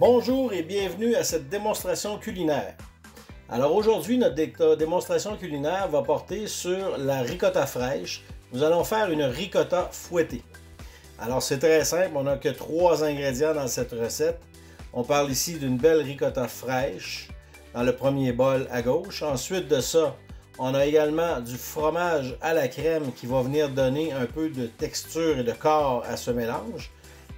Bonjour et bienvenue à cette démonstration culinaire. Alors aujourd'hui, notre euh, démonstration culinaire va porter sur la ricotta fraîche. Nous allons faire une ricotta fouettée. Alors c'est très simple, on n'a que trois ingrédients dans cette recette. On parle ici d'une belle ricotta fraîche dans le premier bol à gauche. Ensuite de ça, on a également du fromage à la crème qui va venir donner un peu de texture et de corps à ce mélange.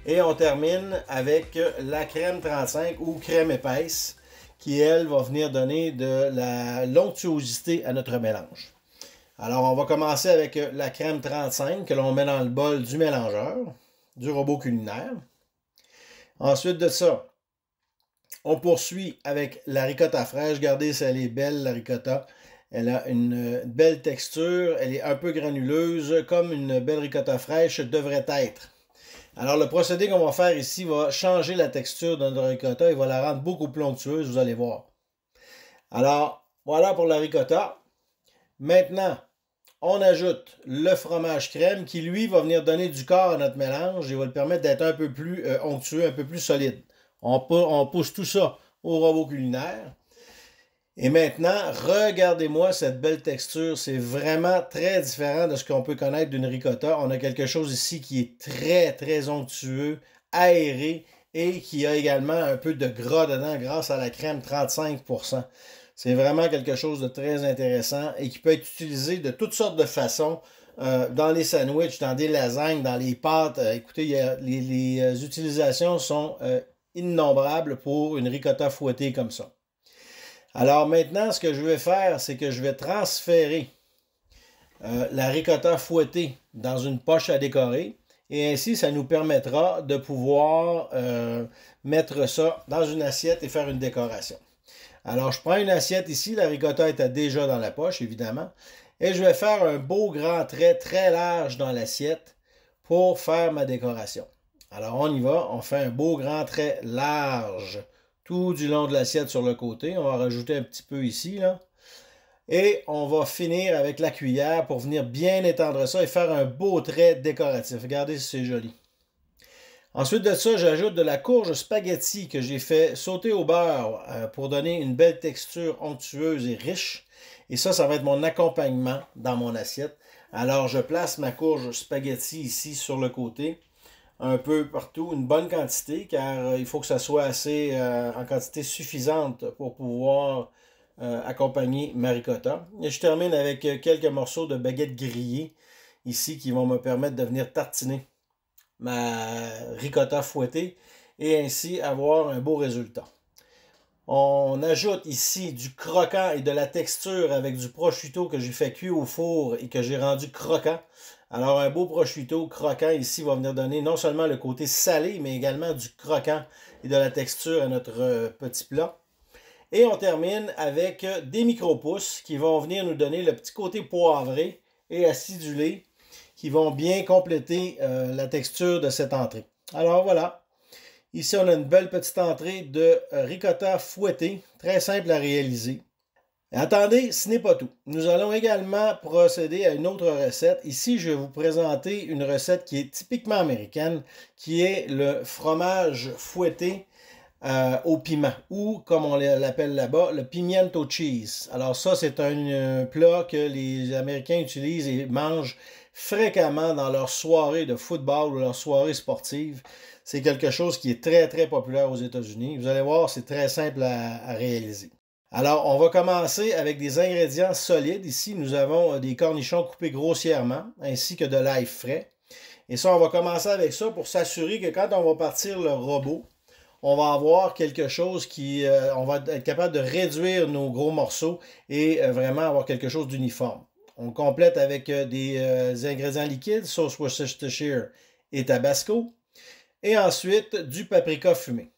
Et on termine avec la crème 35 ou crème épaisse qui, elle, va venir donner de la l'onctuosité à notre mélange. Alors, on va commencer avec la crème 35 que l'on met dans le bol du mélangeur, du robot culinaire. Ensuite de ça, on poursuit avec la ricotta fraîche. Regardez si elle est belle, la ricotta. Elle a une belle texture, elle est un peu granuleuse, comme une belle ricotta fraîche devrait être. Alors, le procédé qu'on va faire ici va changer la texture de notre ricotta et va la rendre beaucoup plus onctueuse, vous allez voir. Alors, voilà pour la ricotta. Maintenant, on ajoute le fromage crème qui, lui, va venir donner du corps à notre mélange et va le permettre d'être un peu plus euh, onctueux, un peu plus solide. On, on pousse tout ça au robot culinaire. Et maintenant, regardez-moi cette belle texture. C'est vraiment très différent de ce qu'on peut connaître d'une ricotta. On a quelque chose ici qui est très, très onctueux, aéré et qui a également un peu de gras dedans grâce à la crème 35%. C'est vraiment quelque chose de très intéressant et qui peut être utilisé de toutes sortes de façons. Euh, dans les sandwichs, dans des lasagnes, dans les pâtes. Euh, écoutez, les, euh, utilisations sont innombrables pour une ricotta fouettée comme ça. Alors maintenant, ce que je vais faire, c'est que je vais transférer euh, la ricotta fouettée dans une poche à décorer. Et ainsi, ça nous permettra de pouvoir euh, mettre ça dans une assiette et faire une décoration. Alors, je prends une assiette ici. La ricotta était déjà dans la poche, évidemment. Et je vais faire un beau grand trait très large dans l'assiette pour faire ma décoration. Alors, on y va. On fait un beau grand trait large tout du long de l'assiette sur le côté. On va rajouter un petit peu ici, là. Et on va finir avec la cuillère pour venir bien étendre ça et faire un beau trait décoratif. Regardez si c'est joli. Ensuite de ça, j'ajoute de la courge spaghetti que j'ai fait sauter au beurre euh, pour donner une belle texture onctueuse et riche. Et ça, ça va être mon accompagnement dans mon assiette. Alors, je place ma courge spaghetti ici sur le côté un peu partout, une bonne quantité, car euh, il faut que ça soit assez euh, en quantité suffisante pour pouvoir euh, accompagner accompagner ricotta Et je termine avec quelques morceaux de baguette grillée ici qui vont me permettre de venir tartiner ma ricotta fouettée et ainsi avoir un beau résultat. On ajoute ici du croquant et de la texture avec du prosciutto que j'ai fait cuire au four et que j'ai rendu croquant. Alors un beau prosciutto croquant ici va venir donner non seulement le côté salé, mais également du croquant et de la texture à notre euh, petit plat. Et on termine avec euh, des micro-pousses qui vont venir nous donner le petit côté poivré et acidulé qui vont bien compléter euh, la texture de cette entrée. Alors voilà, Ici, on a une belle petite entrée de euh, ricotta fouettée, très simple à réaliser. Attendez, ce n'est pas tout. Nous allons également procéder à une autre recette. Ici, je vais vous présenter une recette qui est typiquement américaine, qui est le fromage fouetté euh, au piment, ou comme on l'appelle là-bas, le pimiento cheese. Alors ça, c'est un euh, plat que les Américains utilisent et mangent fréquemment dans leurs soirées de football ou leurs soirées sportives. C'est quelque chose qui est très, très populaire aux États-Unis. Vous allez voir, c'est très simple à, réaliser. Alors, on va commencer avec des ingrédients solides. Ici, nous avons euh, des cornichons coupés grossièrement, ainsi que de l'ail frais. Et ça, on va commencer avec ça pour s'assurer que quand on va partir le robot, on va avoir quelque chose qui, euh, on va être capable de réduire nos gros morceaux et euh, vraiment avoir quelque chose d'uniforme. On complète avec euh, des, euh, ingrédients liquides, sauce Worcestershire et Tabasco. Et ensuite, du paprika fumé.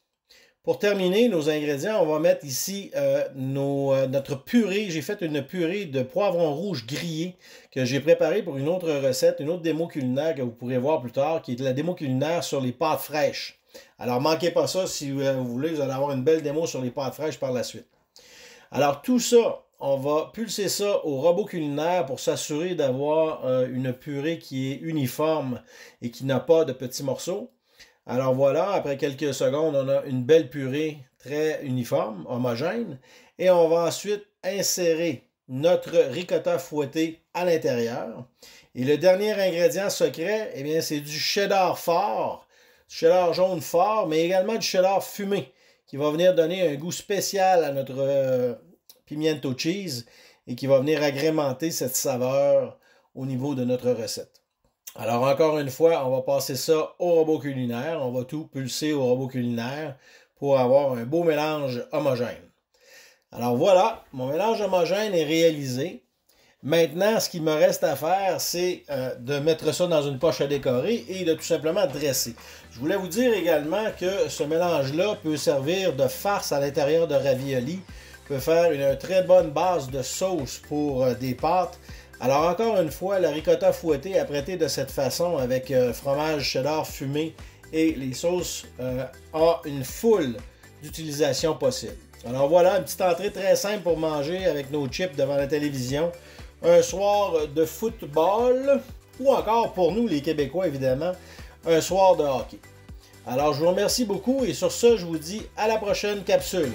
Pour terminer nos ingrédients, on va mettre ici euh, notre purée. J'ai fait une purée de poivrons rouges grillés que j'ai préparée pour une autre recette, une autre démo culinaire que vous pourrez voir plus tard, qui est la démo culinaire sur les pâtes fraîches. Alors, manquez pas ça si vous voulez, vous allez avoir une belle démo sur les pâtes fraîches par la suite. Alors tout ça, on va pulser ça au robot culinaire pour s'assurer d'avoir euh, une purée qui est uniforme et qui n'a pas de petits morceaux. Alors voilà, après quelques secondes, on a une belle purée très uniforme, homogène. Et on va ensuite insérer notre ricotta fouettée à l'intérieur. Et le dernier ingrédient secret, eh bien, c'est du cheddar fort, du cheddar jaune fort, mais également du cheddar fumé qui va venir donner un goût spécial à notre euh, pimiento cheese et qui va venir agrémenter cette saveur au niveau de notre recette. Alors encore une fois, on va passer ça au robot culinaire. On va tout pulser au robot culinaire pour avoir un beau mélange homogène. Alors voilà, mon mélange homogène est réalisé. Maintenant, ce qui me reste à faire, c'est euh, de mettre ça dans une poche à décorer et de tout simplement dresser. Je voulais vous dire également que ce mélange-là peut servir de farce à l'intérieur de ravioli, peut faire une très bonne base de sauce pour euh, des pâtes. Alors encore une fois, la ricotta fouettée apprêtée de cette façon avec euh, fromage cheddar fumé et les sauces a une foule d'utilisation possible. Alors voilà, une petite entrée très simple pour manger avec nos chips devant la télévision un soir de football, ou encore pour nous les Québécois évidemment, un soir de hockey. Alors je vous remercie beaucoup et sur ce, je vous dis à la prochaine capsule.